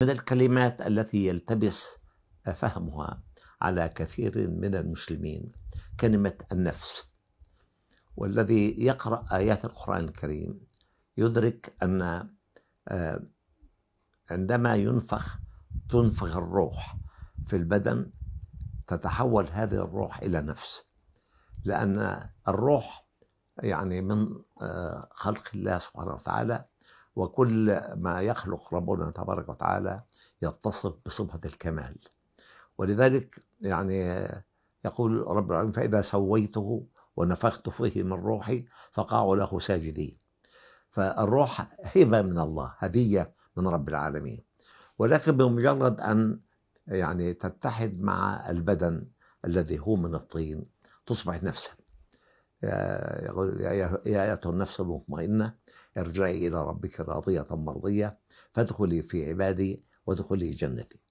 من الكلمات التي يلتبس فهمها على كثير من المسلمين كلمة النفس والذي يقرأ آيات القرآن الكريم يدرك أن آه، عندما ينفخ تنفخ الروح في البدن تتحول هذه الروح إلى نفس لأن الروح يعني من آه، خلق الله سبحانه وتعالى وكل ما يخلق ربنا تبارك وتعالى يتصف بصفة الكمال ولذلك يعني يقول رب العالمين فإذا سويته ونفخت فيه من روحي فقعوا له ساجدين فالروح هبة من الله هدية من رب العالمين ولكن بمجرد أن يعني تتحد مع البدن الذي هو من الطين تصبح نفسا يقول يا أيتها النفس المطمئنة ارجعي إلى ربك راضية مرضية فادخلي في عبادي وادخلي جنتي